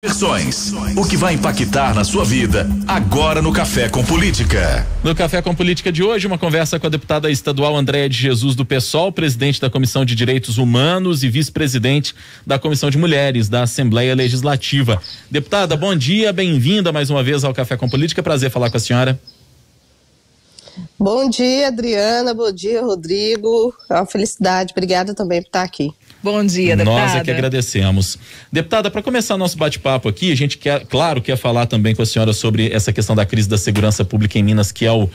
Versões, o que vai impactar na sua vida, agora no Café com Política. No Café com Política de hoje, uma conversa com a deputada estadual Andréa de Jesus do PSOL, presidente da Comissão de Direitos Humanos e vice-presidente da Comissão de Mulheres da Assembleia Legislativa. Deputada, bom dia, bem-vinda mais uma vez ao Café com Política, prazer falar com a senhora. Bom dia, Adriana, bom dia, Rodrigo, é uma felicidade, obrigada também por estar aqui. Bom dia, deputada. Nós é que agradecemos. Deputada, para começar nosso bate-papo aqui, a gente quer, claro, quer falar também com a senhora sobre essa questão da crise da segurança pública em Minas, que é o,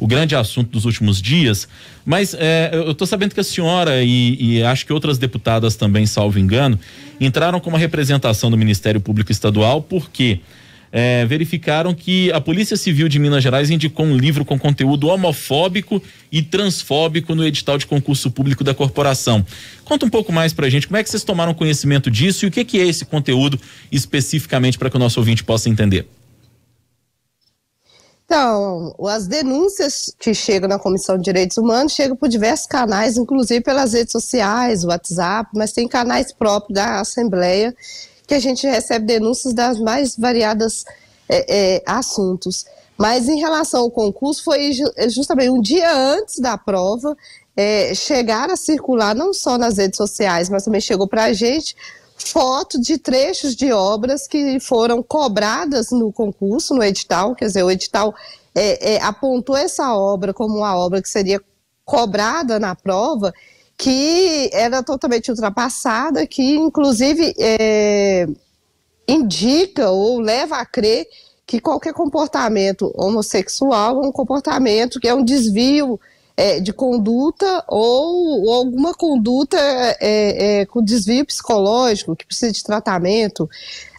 o grande assunto dos últimos dias. Mas é, eu estou sabendo que a senhora e, e, acho que outras deputadas também, salvo engano, entraram com uma representação do Ministério Público Estadual, porque quê? é, verificaram que a Polícia Civil de Minas Gerais indicou um livro com conteúdo homofóbico e transfóbico no edital de concurso público da corporação. Conta um pouco mais pra gente, como é que vocês tomaram conhecimento disso e o que, que é esse conteúdo especificamente para que o nosso ouvinte possa entender? Então, as denúncias que chegam na Comissão de Direitos Humanos chegam por diversos canais, inclusive pelas redes sociais, WhatsApp, mas tem canais próprios da Assembleia que a gente recebe denúncias das mais variadas é, é, assuntos. Mas em relação ao concurso, foi é, justamente um dia antes da prova, é, chegar a circular não só nas redes sociais, mas também chegou para a gente foto de trechos de obras que foram cobradas no concurso, no edital, quer dizer, o edital é, é, apontou essa obra como uma obra que seria cobrada na prova que era totalmente ultrapassada, que inclusive é, indica ou leva a crer que qualquer comportamento homossexual é um comportamento que é um desvio é, de conduta ou, ou alguma conduta é, é com desvio psicológico que precisa de tratamento.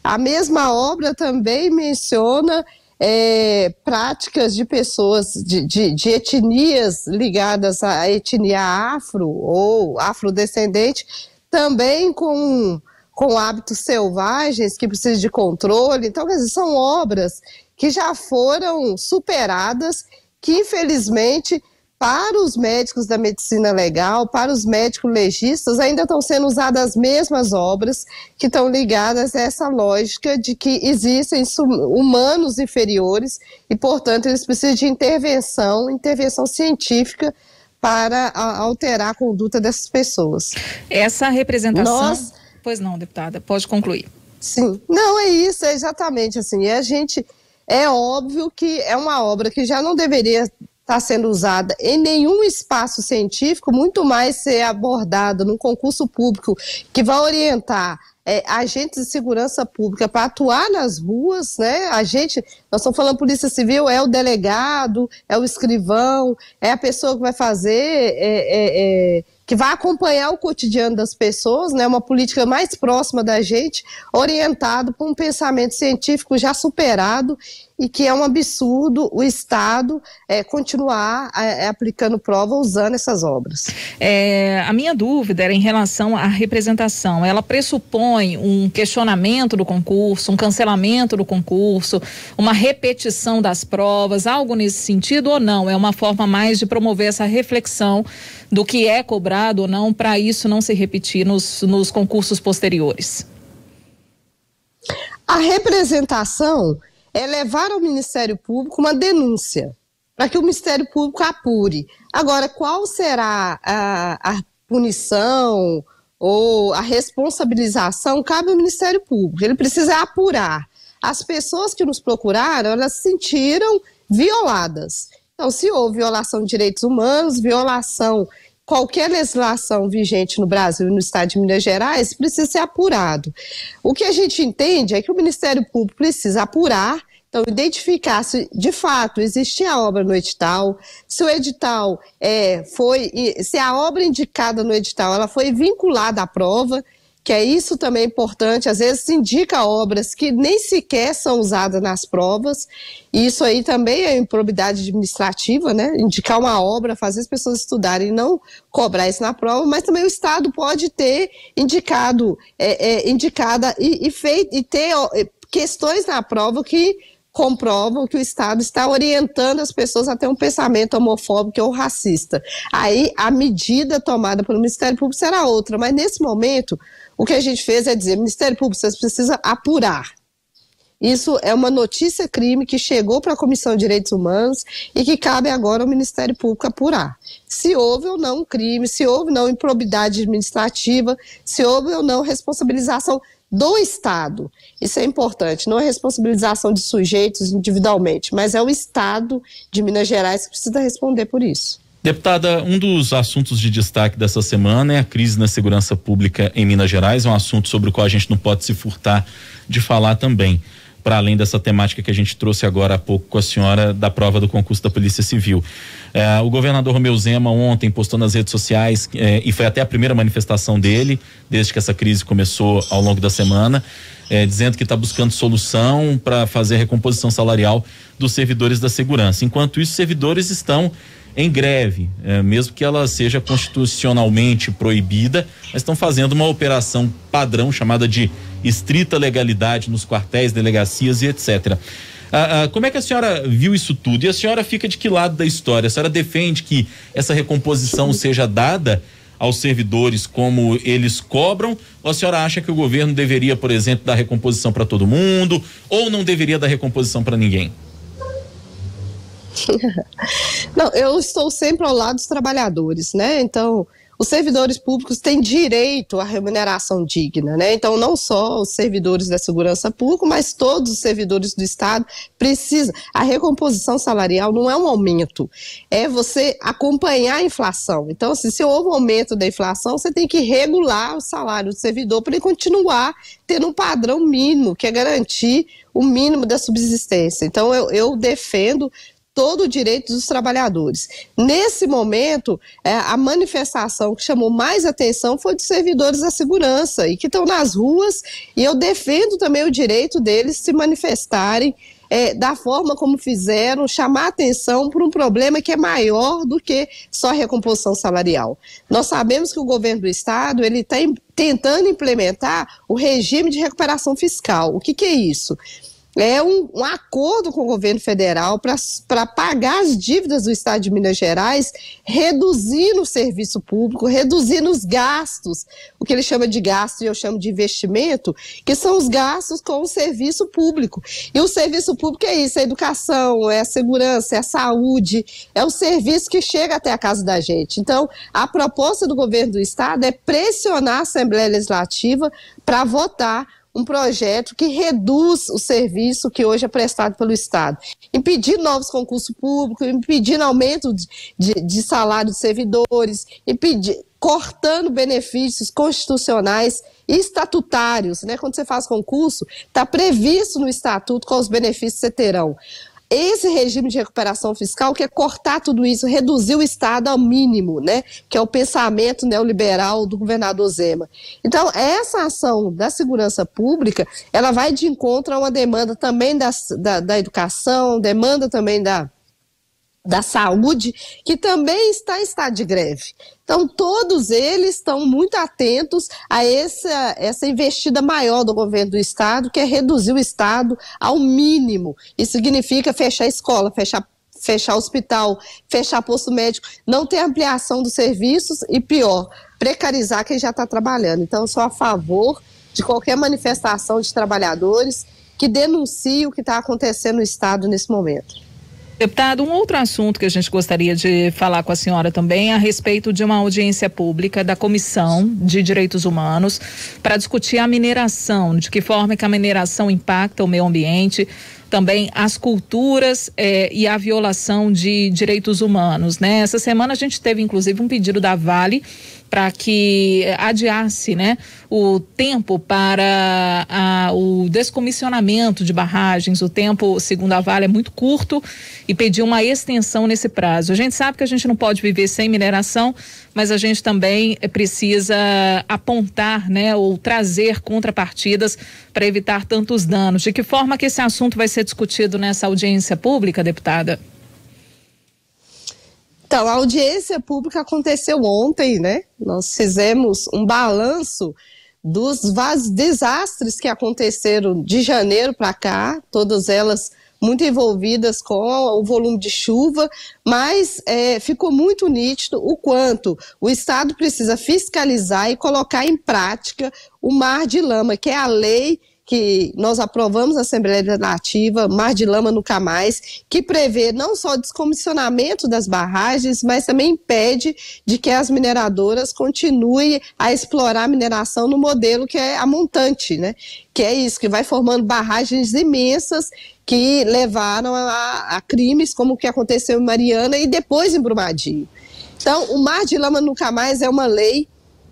A mesma obra também menciona é, práticas de pessoas, de, de, de, etnias ligadas à etnia afro ou afrodescendente, também com, com hábitos selvagens que precisam de controle. Então, quer dizer, são obras que já foram superadas, que infelizmente para os médicos da medicina legal, para os médicos legistas, ainda estão sendo usadas as mesmas obras que estão ligadas a essa lógica de que existem humanos inferiores e, portanto, eles precisam de intervenção, intervenção científica para alterar a conduta dessas pessoas. Essa representação. Nós... Pois não, deputada, pode concluir. Sim, não é isso, é exatamente assim. E a gente é óbvio que é uma obra que já não deveria está sendo usada em nenhum espaço científico, muito mais ser abordada num concurso público que vai orientar é, agentes de segurança pública para atuar nas ruas, né? A gente, nós estamos falando polícia civil, é o delegado, é o escrivão, é a pessoa que vai fazer é, é, é que vai acompanhar o cotidiano das pessoas, né, uma política mais próxima da gente, orientado por um pensamento científico já superado e que é um absurdo o Estado é, continuar é, é, aplicando prova usando essas obras. É, a minha dúvida era em relação à representação. Ela pressupõe um questionamento do concurso, um cancelamento do concurso, uma repetição das provas, algo nesse sentido ou não? É uma forma mais de promover essa reflexão do que é cobrado ou não para isso não se repetir nos, nos concursos posteriores? A representação é levar ao Ministério Público uma denúncia para que o Ministério Público apure. Agora, qual será a, a, punição ou a responsabilização? Cabe ao Ministério Público. Ele precisa apurar. As pessoas que nos procuraram, elas se sentiram violadas. Então, se houve violação de direitos humanos, violação, qualquer legislação vigente no Brasil e no estado de Minas Gerais, precisa ser apurado. O que a gente entende é que o Ministério Público precisa apurar então, identificar se de fato existia a obra no edital, se o edital é, foi, se a obra indicada no edital ela foi vinculada à prova, que é isso também importante, às vezes indica obras que nem sequer são usadas nas provas, e isso aí também é improbidade administrativa, né? Indicar uma obra, fazer as pessoas estudarem e não cobrar isso na prova, mas também o Estado pode ter indicado, é, é, indicada e, e, feito, e ter ó, é, questões na prova que comprovam que o Estado está orientando as pessoas a ter um pensamento homofóbico ou racista. Aí a medida tomada pelo Ministério Público será outra, mas nesse momento o que a gente fez é dizer, Ministério Público, vocês precisam apurar. Isso é uma notícia crime que chegou para a Comissão de Direitos Humanos e que cabe agora ao Ministério Público apurar. Se houve ou não crime, se houve ou não improbidade administrativa, se houve ou não responsabilização do Estado. Isso é importante, não é responsabilização de sujeitos individualmente, mas é o Estado de Minas Gerais que precisa responder por isso. Deputada, um dos assuntos de destaque dessa semana é a crise na segurança pública em Minas Gerais, é um assunto sobre o qual a gente não pode se furtar de falar também, para além dessa temática que a gente trouxe agora há pouco com a senhora da prova do concurso da Polícia Civil. É, o governador Romeu Zema ontem postou nas redes sociais, é, e foi até a primeira manifestação dele, desde que essa crise começou ao longo da semana, é, dizendo que está buscando solução para fazer a recomposição salarial dos servidores da segurança. Enquanto isso, servidores estão em greve, é, mesmo que ela seja constitucionalmente proibida, mas estão fazendo uma operação padrão chamada de estrita legalidade nos quartéis, delegacias e etc. Ah, ah, como é que a senhora viu isso tudo? E a senhora fica de que lado da história? A senhora defende que essa recomposição seja dada aos servidores como eles cobram? Ou a senhora acha que o governo deveria, por exemplo, dar recomposição para todo mundo ou não deveria dar recomposição para ninguém? Não, eu estou sempre ao lado dos trabalhadores, né? Então, os servidores públicos têm direito à remuneração digna, né? Então, não só os servidores da segurança pública, mas todos os servidores do Estado precisam. A recomposição salarial não é um aumento, é você acompanhar a inflação. Então, assim, se houve um aumento da inflação, você tem que regular o salário do servidor para ele continuar tendo um padrão mínimo, que é garantir o mínimo da subsistência. Então, eu, eu defendo todo o direito dos trabalhadores. Nesse momento, é, a manifestação que chamou mais atenção foi dos servidores da segurança e que estão nas ruas, e eu defendo também o direito deles se manifestarem. É, da forma como fizeram, chamar atenção para um problema que é maior do que só a recomposição salarial. Nós sabemos que o governo do Estado ele está tentando implementar o regime de recuperação fiscal. O que, que é isso? é um, um, acordo com o governo federal para pagar as dívidas do Estado de Minas Gerais, reduzindo o serviço público, reduzindo os gastos, o que ele chama de gasto e eu chamo de investimento, que são os gastos com o serviço público. E o serviço público é isso: é a educação, é a segurança, é a saúde, é o serviço que chega até a casa da gente. Então, a proposta do governo do Estado é pressionar a Assembleia Legislativa para votar um projeto que reduz o serviço que hoje é prestado pelo Estado, impedir novos concursos públicos, impedindo aumento de, de, salário de servidores, impedir, cortando benefícios constitucionais e estatutários. Né? Quando você faz concurso, está previsto no estatuto quais benefícios você terão. Esse regime de recuperação fiscal quer é cortar tudo isso, reduzir o Estado ao mínimo, né? Que é o pensamento neoliberal do governador Zema. Então, essa ação da segurança pública, ela vai de encontro a uma demanda também da, da educação, demanda também da da saúde, que também está em estado de greve. Então, todos eles estão muito atentos a essa, essa investida maior do governo do Estado, que é reduzir o Estado ao mínimo. Isso significa fechar escola, fechar fechar hospital, fechar posto médico, não ter ampliação dos serviços e, pior, precarizar quem já está trabalhando. Então, eu sou a favor de qualquer manifestação de trabalhadores que denuncie o que está acontecendo no Estado nesse momento. Deputado, um outro assunto que a gente gostaria de falar com a senhora também é a respeito de uma audiência pública da Comissão de Direitos Humanos para discutir a mineração, de que forma que a mineração impacta o meio ambiente, também as culturas eh, e a violação de direitos humanos. Né? Essa semana a gente teve, inclusive, um pedido da Vale para que eh, adiasse né, o tempo para a, o descomissionamento de barragens. O tempo, segundo a Vale, é muito curto e pediu uma extensão nesse prazo. A gente sabe que a gente não pode viver sem mineração, mas a gente também eh, precisa apontar né, ou trazer contrapartidas para evitar tantos danos. De que forma que esse assunto vai ser discutido nessa audiência pública, deputada? Então, a audiência pública aconteceu ontem, né? Nós fizemos um balanço dos desastres que aconteceram de janeiro para cá, todas elas muito envolvidas com o volume de chuva, mas é, ficou muito nítido o quanto o Estado precisa fiscalizar e colocar em prática o mar de lama, que é a lei que nós aprovamos na Assembleia Legislativa, Mar de Lama Nunca Mais, que prevê não só descomissionamento das barragens, mas também impede de que as mineradoras continuem a explorar a mineração no modelo que é a montante, né? Que é isso, que vai formando barragens imensas que levaram a, a crimes como o que aconteceu em Mariana e depois em Brumadinho. Então, o Mar de Lama Nunca Mais é uma lei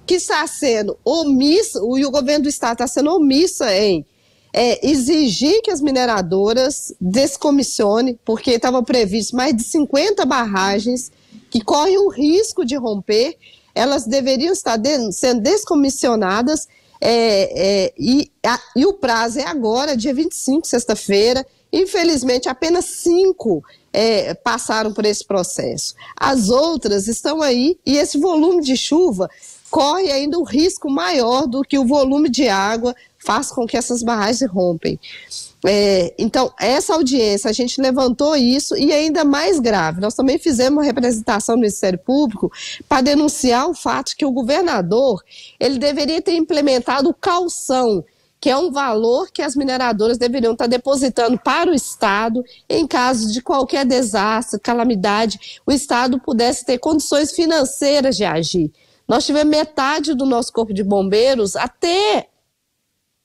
que está sendo omissa, e o governo do Estado está sendo omissa em é, exigir que as mineradoras descomissionem, porque estavam previstas mais de 50 barragens que correm o risco de romper, elas deveriam estar de, sendo descomissionadas, é, é, e, a, e o prazo é agora, dia 25, sexta-feira. Infelizmente, apenas cinco é, passaram por esse processo. As outras estão aí e esse volume de chuva corre ainda um risco maior do que o volume de água faz com que essas barragens rompem. É, então, essa audiência, a gente levantou isso e ainda mais grave, nós também fizemos uma representação no Ministério Público para denunciar o fato que o governador, ele deveria ter implementado o calção, que é um valor que as mineradoras deveriam estar depositando para o Estado em caso de qualquer desastre, calamidade, o Estado pudesse ter condições financeiras de agir. Nós tivemos metade do nosso corpo de bombeiros até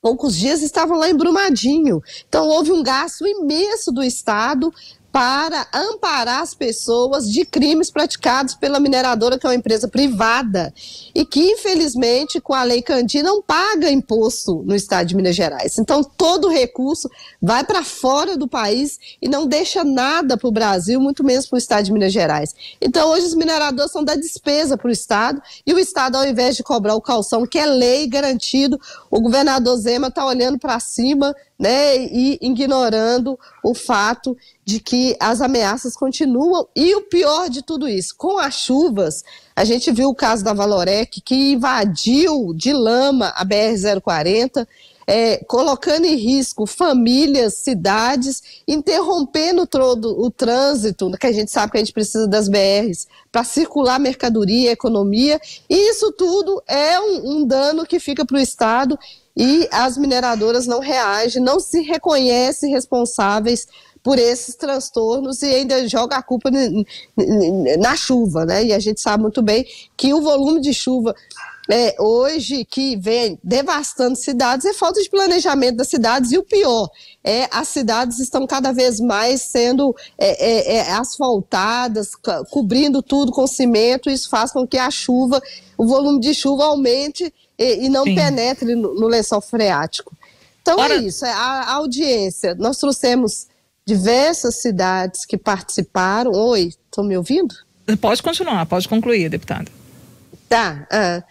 poucos dias estavam lá em Brumadinho. Então houve um gasto imenso do Estado para amparar as pessoas de crimes praticados pela mineradora, que é uma empresa privada, e que, infelizmente, com a Lei Candir, não paga imposto no estado de Minas Gerais. Então, todo recurso vai para fora do país e não deixa nada para o Brasil, muito menos para o estado de Minas Gerais. Então, hoje, os mineradores são da despesa para o estado, e o estado, ao invés de cobrar o calção, que é lei garantido, o governador Zema está olhando para cima né, e ignorando o fato de que as ameaças continuam. E o pior de tudo isso, com as chuvas, a gente viu o caso da Valorec, que invadiu de lama a BR-040, é, colocando em risco famílias, cidades, interrompendo todo o trânsito, que a gente sabe que a gente precisa das BRs, para circular mercadoria, economia, e isso tudo é um, um dano que fica para o Estado e as mineradoras não reagem, não se reconhecem responsáveis por esses transtornos e ainda joga a culpa na chuva, né? E a gente sabe muito bem que o volume de chuva é, hoje que vem devastando cidades é falta de planejamento das cidades e o pior é as cidades estão cada vez mais sendo é, é, é asfaltadas, cobrindo tudo com cimento, isso faz com que a chuva, o volume de chuva aumente e, e não Sim. penetre no, no, lençol freático. Então é Ora... é isso, a, a audiência. Nós trouxemos diversas cidades que participaram. Oi, estão me ouvindo? Pode continuar, pode concluir, deputada. Tá. Ah.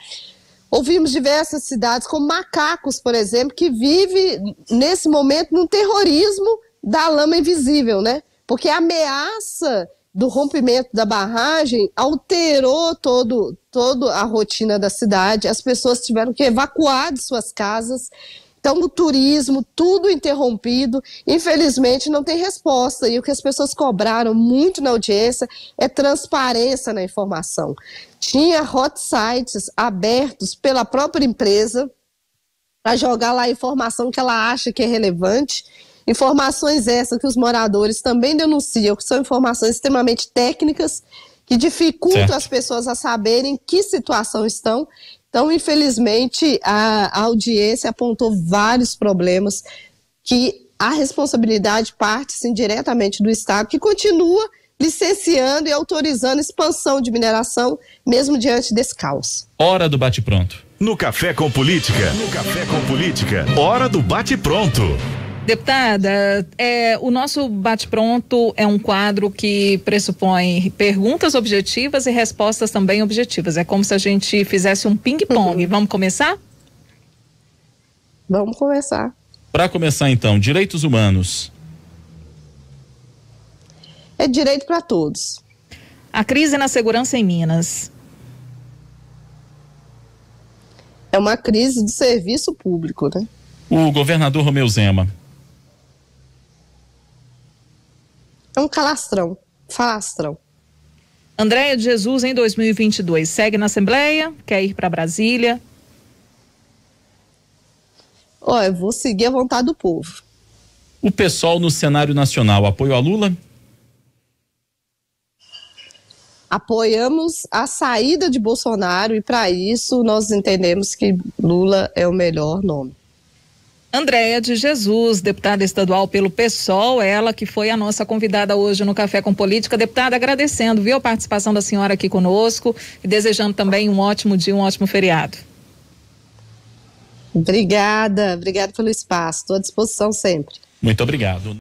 ouvimos diversas cidades, como Macacos, por exemplo, que vive nesse momento num terrorismo da lama invisível, né? Porque a ameaça do rompimento da barragem alterou todo, toda a rotina da cidade. As pessoas tiveram que evacuar de suas casas. Então, o turismo, tudo interrompido. Infelizmente, não tem resposta. E o que as pessoas cobraram muito na audiência é transparência na informação. Tinha hot sites abertos pela própria empresa para jogar lá a informação que ela acha que é relevante Informações essas que os moradores também denunciam, que são informações extremamente técnicas, que dificultam certo. as pessoas a saberem que situação estão. Então, infelizmente, a, audiência apontou vários problemas que a responsabilidade parte sim, diretamente do Estado, que continua licenciando e autorizando expansão de mineração, mesmo diante desse caos. Hora do bate-pronto. No Café com Política. No Café com Política. Hora do bate-pronto. Deputada, é, o nosso bate-pronto é um quadro que pressupõe perguntas objetivas e respostas também objetivas. É como se a gente fizesse um ping-pong. Uhum. Vamos começar? Vamos começar. Para começar, então, direitos humanos. É direito para todos. A crise na segurança em Minas. É uma crise de serviço público, né? O governador Romeu Zema. É um calastrão, falastrão. Andréia de Jesus, em 2022, segue na Assembleia? Quer ir para Brasília? Olha, eu vou seguir a vontade do povo. O pessoal no cenário nacional apoia a Lula? Apoiamos a saída de Bolsonaro e, para isso, nós entendemos que Lula é o melhor nome. Andréia de Jesus, deputada estadual pelo PSOL, ela que foi a nossa convidada hoje no Café com Política. Deputada, agradecendo, viu, a participação da senhora aqui conosco e desejando também um ótimo dia, um ótimo feriado. Obrigada, obrigada pelo espaço, estou à disposição sempre. Muito obrigado.